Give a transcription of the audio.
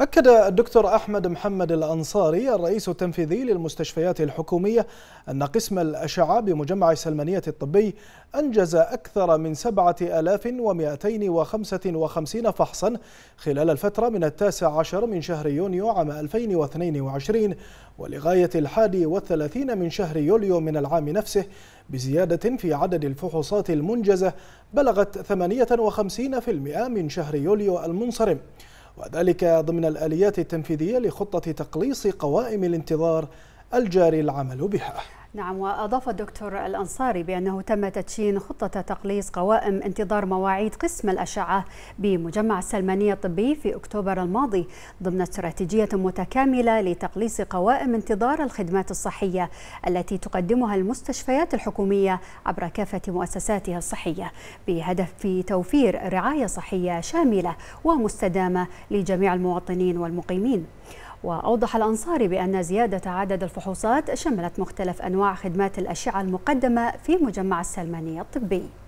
أكد الدكتور أحمد محمد الأنصاري الرئيس التنفيذي للمستشفيات الحكومية أن قسم الأشعة بمجمع سلمانية الطبي أنجز أكثر من 7255 فحصا خلال الفترة من التاسع عشر من شهر يونيو عام 2022 ولغاية الحادي والثلاثين من شهر يوليو من العام نفسه بزيادة في عدد الفحوصات المنجزة بلغت 58% من شهر يوليو المنصرم وذلك ضمن الآليات التنفيذية لخطة تقليص قوائم الانتظار الجاري العمل بها نعم وأضاف الدكتور الأنصاري بأنه تم تدشين خطة تقليص قوائم انتظار مواعيد قسم الأشعة بمجمع السلمانية الطبي في أكتوبر الماضي ضمن استراتيجية متكاملة لتقليص قوائم انتظار الخدمات الصحية التي تقدمها المستشفيات الحكومية عبر كافة مؤسساتها الصحية بهدف توفير رعاية صحية شاملة ومستدامة لجميع المواطنين والمقيمين وأوضح الأنصاري بأن زيادة عدد الفحوصات شملت مختلف أنواع خدمات الأشعة المقدمة في مجمع السلمانية الطبي